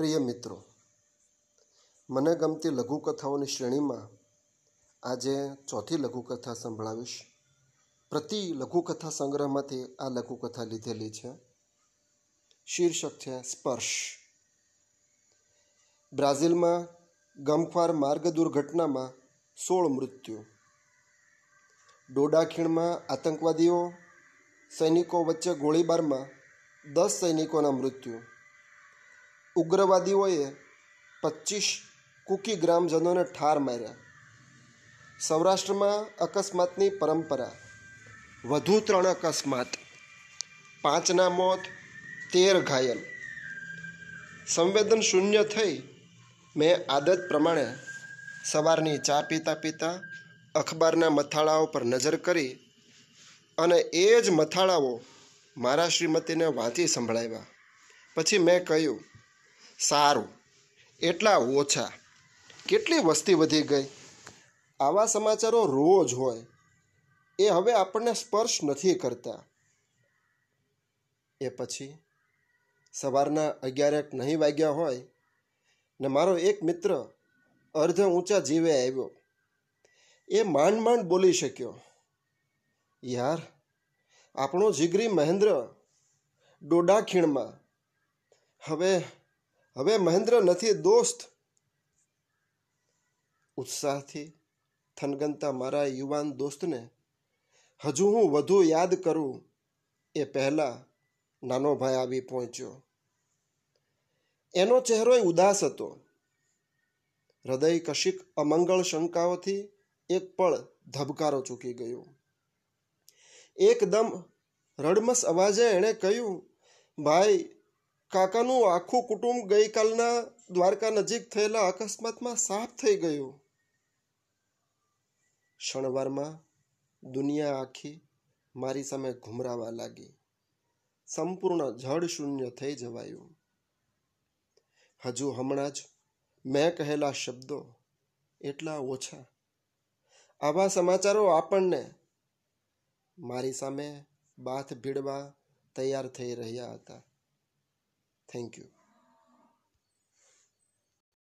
પ્રિય મિત્રો મને ગમતી લઘુકથાઓની શ્રેણીમાં આજે ચોથી લઘુકથા સંભળાવીશ પ્રતિ લઘુકથા સંગ્રહમાંથી આ લઘુકથા લીધેલી છે શીર્ષક છે સ્પર્શ બ્રાઝિલમાં ગમખ્વાર માર્ગ દુર્ઘટનામાં સોળ મૃત્યુ ડોડા ખીણમાં આતંકવાદીઓ સૈનિકો વચ્ચે ગોળીબારમાં દસ સૈનિકોના મૃત્યુ ઉગ્રવાદીઓએ પચીસ કુકી ગ્રામજનોને ઠાર માર્યા સૌરાષ્ટ્રમાં અકસ્માતની પરંપરા વધુ ત્રણ અકસ્માત પાંચના મોત તેર ઘાયલ સંવેદન શૂન્ય થઈ મેં આદત પ્રમાણે સવારની ચા પીતા પીતા અખબારના મથાળાઓ પર નજર કરી અને એ જ મથાળાઓ મારા શ્રીમતીને વાંચી સંભળાવ્યા પછી મેં કહ્યું સારું એટલા ઓછા કેટલી વસ્તી વધી ગઈ આવા સમાચારો રોજ હોય એ હવે આપણને સ્પર્શ નથી કરતા એ પછી સવારના અગિયારેક નહીં વાગ્યા હોય ને મારો એક મિત્ર અર્ધ ઊંચા જીવે આવ્યો એ માંડ માંડ બોલી શક્યો યાર આપણો જીગરી મહેન્દ્ર ડોડા ખીણમાં હવે હવે મહેન્દ્ર નથી દોસ્ત ઉત્સાહથી થનગનતા મારા યુવાન દોસ્તને હજુ હું વધુ યાદ કરું એ પહેલાં નાનો ભાઈ આવી પહોંચ્યો એનો ચહેરો ઉદાસ હતો હૃદય કશિક અમંગળ શંકાઓથી એક પળ ધબકારો ચૂકી ગયો એકદમ રડમસ અવાજે એણે કહ્યું ભાઈ કાકાનું આખું કુટુંબ ગઈકાલના દ્વારકા નજીક થયેલા અકસ્માતમાં સાફ થઈ ગયું શણવારમાં દુનિયા આખી મારી સામે ઘુમરાવા લાગી સંપૂર્ણ જળ શૂન્ય થઈ જવાયું હજુ હમણાં જ મેં કહેલા શબ્દો એટલા ઓછા આવા સમાચારો આપણને મારી સામે બાથ ભીડવા તૈયાર થઈ રહ્યા હતા Thank you.